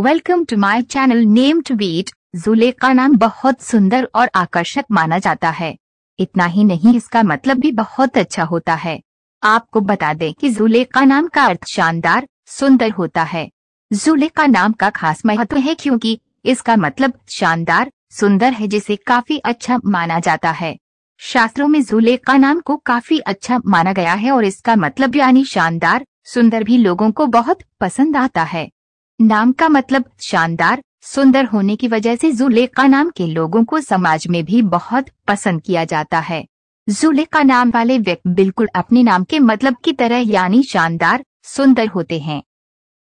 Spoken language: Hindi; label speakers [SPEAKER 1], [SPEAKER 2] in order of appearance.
[SPEAKER 1] welcome to my channel name to beat Zulekha का नाम बहुत सुंदर और आकर्षक माना जाता है इतना ही नहीं इसका मतलब भी बहुत अच्छा होता है आपको बता दें कि जुले का नाम का अर्थ शानदार सुंदर होता है जुलेखा का नाम का खास महत्व है क्योंकि इसका मतलब शानदार सुंदर है जिसे काफी अच्छा माना जाता है शास्त्रों में जुलेखा का नाम को काफी अच्छा माना गया है और इसका मतलब यानी शानदार सुंदर भी लोगों को बहुत पसंद आता है नाम का मतलब शानदार सुंदर होने की वजह से जुलेखा नाम के लोगों को समाज में भी बहुत पसंद किया जाता है जुलेखा नाम वाले व्यक्ति बिल्कुल अपने नाम के मतलब की तरह यानी शानदार सुंदर होते हैं